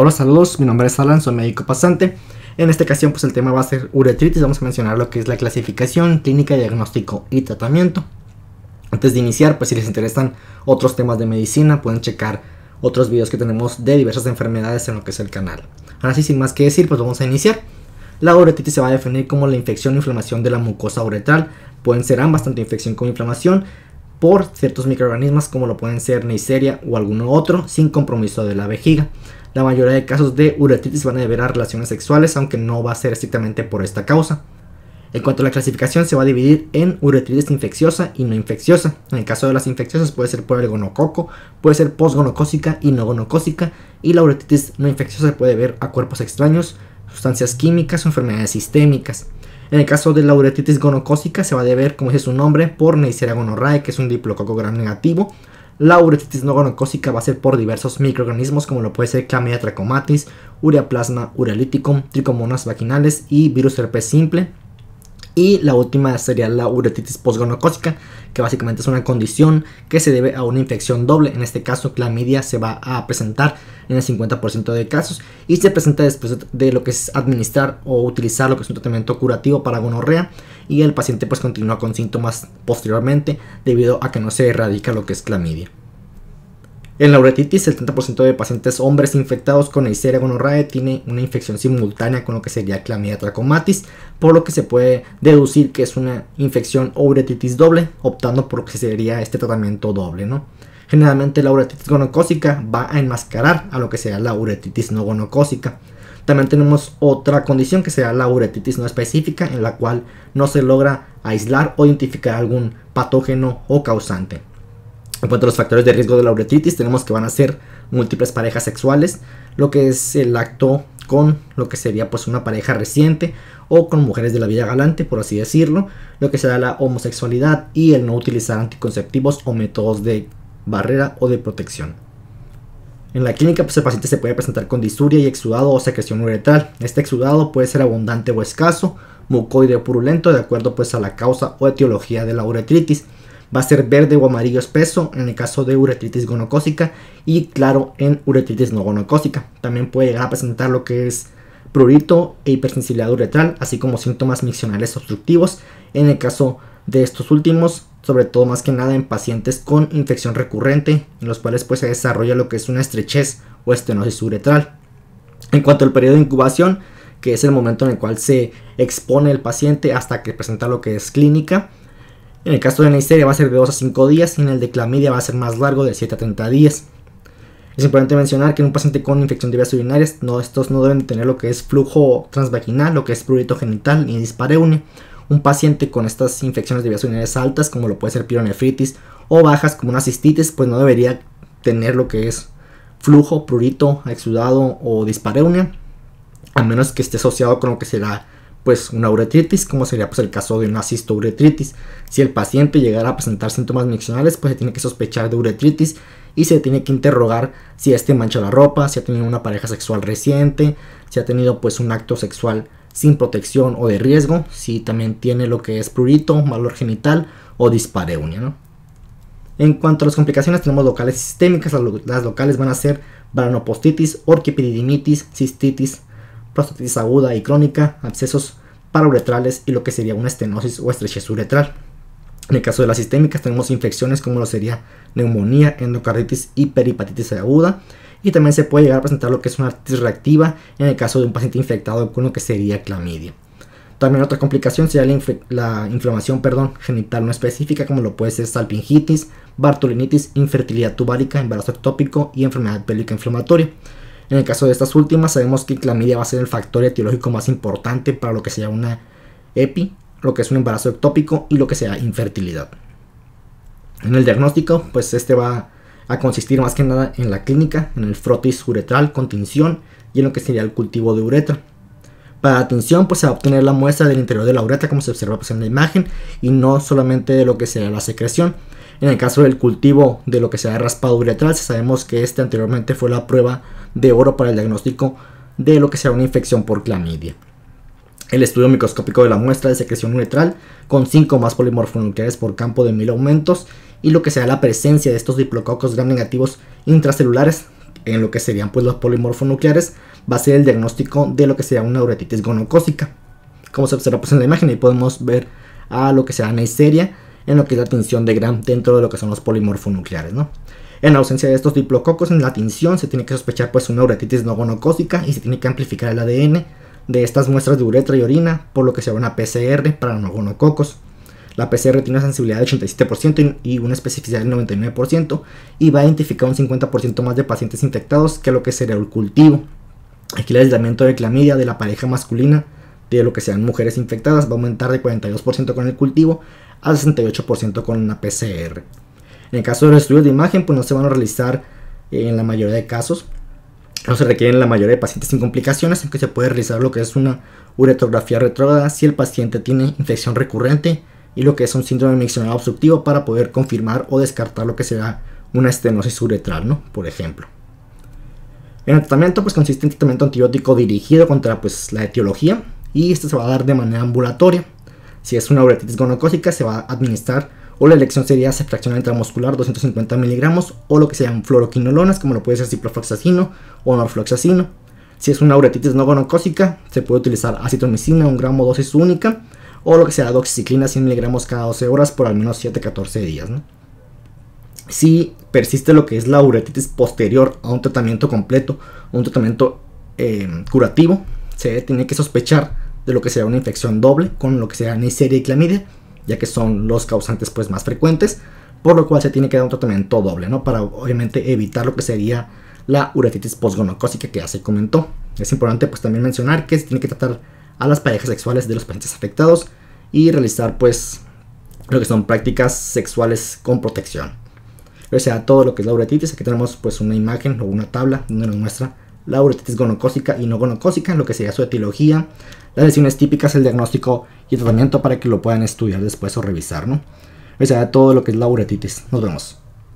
Hola, saludos, mi nombre es Alan, soy médico pasante. En esta ocasión, pues el tema va a ser uretritis. Vamos a mencionar lo que es la clasificación, clínica, diagnóstico y tratamiento. Antes de iniciar, pues si les interesan otros temas de medicina, pueden checar otros videos que tenemos de diversas enfermedades en lo que es el canal. Ahora sí, sin más que decir, pues vamos a iniciar. La uretritis se va a definir como la infección o inflamación de la mucosa uretral. Pueden ser ambas, tanto infección como inflamación por ciertos microorganismos como lo pueden ser Neisseria o alguno otro sin compromiso de la vejiga. La mayoría de casos de uretritis van a deber a relaciones sexuales, aunque no va a ser estrictamente por esta causa. En cuanto a la clasificación, se va a dividir en uretritis infecciosa y no infecciosa. En el caso de las infecciosas puede ser por el gonococo, puede ser posgonocósica y no gonocósica, y la uretritis no infecciosa se puede ver a cuerpos extraños, sustancias químicas o enfermedades sistémicas. En el caso de la uretitis gonocócica se va a deber, como dice su nombre, por Neisseria gonorrhoeae, que es un diplococo negativo. La uretitis no gonocócica va a ser por diversos microorganismos como lo puede ser Chlamydia trachomatis, Ureaplasma urealiticum, tricomonas vaginales y virus herpes simple. Y la última sería la uretitis posgonocócica, que básicamente es una condición que se debe a una infección doble. En este caso, clamidia se va a presentar en el 50% de casos y se presenta después de lo que es administrar o utilizar lo que es un tratamiento curativo para gonorrea y el paciente pues continúa con síntomas posteriormente debido a que no se erradica lo que es clamidia. En la uretitis, el 30% de pacientes hombres infectados con Neisseria gonorrae tiene una infección simultánea con lo que sería clamidia trachomatis, por lo que se puede deducir que es una infección o uretitis doble, optando por lo que sería este tratamiento doble, ¿no? Generalmente la uretitis gonocósica va a enmascarar a lo que sería la uretitis no gonocósica. También tenemos otra condición que será la uretitis no específica, en la cual no se logra aislar o identificar algún patógeno o causante. En cuanto a los factores de riesgo de la uretritis, tenemos que van a ser múltiples parejas sexuales, lo que es el acto con lo que sería pues una pareja reciente o con mujeres de la vida galante, por así decirlo, lo que será la homosexualidad y el no utilizar anticonceptivos o métodos de barrera o de protección. En la clínica pues, el paciente se puede presentar con disuria y exudado o secreción uretral. Este exudado puede ser abundante o escaso, mucoide o purulento de acuerdo pues a la causa o etiología de la uretritis va a ser verde o amarillo espeso en el caso de uretritis gonocócica y claro en uretritis no gonocócica. También puede llegar a presentar lo que es prurito e hipersensibilidad uretral, así como síntomas miccionales obstructivos en el caso de estos últimos, sobre todo más que nada en pacientes con infección recurrente, en los cuales pues se desarrolla lo que es una estrechez o estenosis uretral. En cuanto al periodo de incubación, que es el momento en el cual se expone el paciente hasta que presenta lo que es clínica, en el caso de Neisseria va a ser de 2 a 5 días y en el de clamidia va a ser más largo, de 7 a 30 días. Es importante mencionar que en un paciente con infección de vías urinarias, estos no deben tener lo que es flujo transvaginal, lo que es prurito genital ni dispareunia. Un paciente con estas infecciones de vías urinarias altas, como lo puede ser pironefritis, o bajas como una cistitis, pues no debería tener lo que es flujo, prurito, exudado o dispareunia, a menos que esté asociado con lo que será pues una uretritis, como sería pues el caso de una cistouretritis. Si el paciente llegara a presentar síntomas miccionales, pues se tiene que sospechar de uretritis y se tiene que interrogar si este mancha la ropa, si ha tenido una pareja sexual reciente, si ha tenido pues un acto sexual sin protección o de riesgo, si también tiene lo que es prurito, malor genital o dispareunia, En cuanto a las complicaciones, tenemos locales sistémicas. Las locales van a ser varanopostitis, orquipedidinitis, cistitis, prostatitis aguda y crónica, abscesos parauretrales y lo que sería una estenosis o estrechez uretral. En el caso de las sistémicas tenemos infecciones como lo sería neumonía, endocarditis y peripatitis aguda. Y también se puede llegar a presentar lo que es una artritis reactiva en el caso de un paciente infectado con lo que sería clamidia. También otra complicación sería la, inflamación perdón, genital no específica como lo puede ser salpingitis, bartolinitis, infertilidad tubárica, embarazo ectópico y enfermedad pélvica inflamatoria. En el caso de estas últimas, sabemos que la clamidia va a ser el factor etiológico más importante para lo que sea una EPI, lo que es un embarazo ectópico y lo que sea infertilidad. En el diagnóstico, pues este va a consistir más que nada en la clínica, en el frotis uretral con tinción y en lo que sería el cultivo de uretra. Para atención, pues se va a obtener la muestra del interior de la uretra, como se observa pues, en la imagen, y no solamente de lo que será la secreción. En el caso del cultivo de lo que sea raspado uretral, sabemos que este anteriormente fue la prueba de oro para el diagnóstico de lo que sea una infección por clamidia. El estudio microscópico de la muestra de secreción uretral con 5 más polimorfonucleares por campo de 1000 aumentos y lo que sea la presencia de estos diplococos gram negativos intracelulares en lo que serían pues los polimorfonucleares, va a ser el diagnóstico de lo que sería una uretitis gonocócica. Como se observa pues en la imagen ahí podemos ver a lo que llama Neisseria en lo que es la tinción de Gram dentro de lo que son los polimorfonucleares, ¿no? En ausencia de estos diplococos en la tinción se tiene que sospechar pues una uretitis no gonocócica y se tiene que amplificar el ADN de estas muestras de uretra y orina por lo que se llama una PCR para no gonococos. La PCR tiene una sensibilidad de 87% y una especificidad del 99% y va a identificar un 50% más de pacientes infectados que lo que sería el cultivo. Aquí el aislamiento de clamidia de la pareja masculina de lo que sean mujeres infectadas va a aumentar de 42% con el cultivo a 68% con una PCR. En el caso de los estudios de imagen, pues no se van a realizar eh, en la mayoría de casos. No se requieren la mayoría de pacientes sin complicaciones, aunque se puede realizar lo que es una uretrografía retrógrada si el paciente tiene infección recurrente y lo que es un síndrome miccional obstructivo para poder confirmar o descartar lo que será una estenosis uretral, ¿no? Por ejemplo. En el tratamiento pues consiste en tratamiento antibiótico dirigido contra pues la etiología y esto se va a dar de manera ambulatoria. Si es una uretitis gonocócica se va a administrar o la elección sería sefracción intramuscular 250 miligramos o lo que sean fluoroquinolonas como lo puede ser ciprofloxacino o norfloxacino. Si es una uretitis no gonocócica se puede utilizar acitromicina, un gramo dosis única o lo que sea, doxiciclina 100 miligramos cada 12 horas por al menos 7-14 días. Si persiste lo que es la uretitis posterior a un tratamiento completo, un tratamiento em, curativo, se tiene que sospechar de lo que sea una infección doble con lo que sea Neisseria y clamidia, ya que son los causantes pues más frecuentes, por lo cual se tiene que dar un tratamiento doble, ¿no? Para obviamente evitar lo que sería la uretitis posgonocósica que ya se comentó. Es importante pues también mencionar que se tiene que tratar a las parejas sexuales de los pacientes afectados y realizar pues lo que son prácticas sexuales con protección. O sea, todo lo que es la uretitis, aquí tenemos pues una imagen o una tabla donde nos muestra la uretitis gonocósica y no gonocósica lo que sería su etiología, las lesiones típicas, el diagnóstico y el tratamiento para que lo puedan estudiar después o revisar, ¿no? O sea, todo lo que es la uretitis. Nos vemos.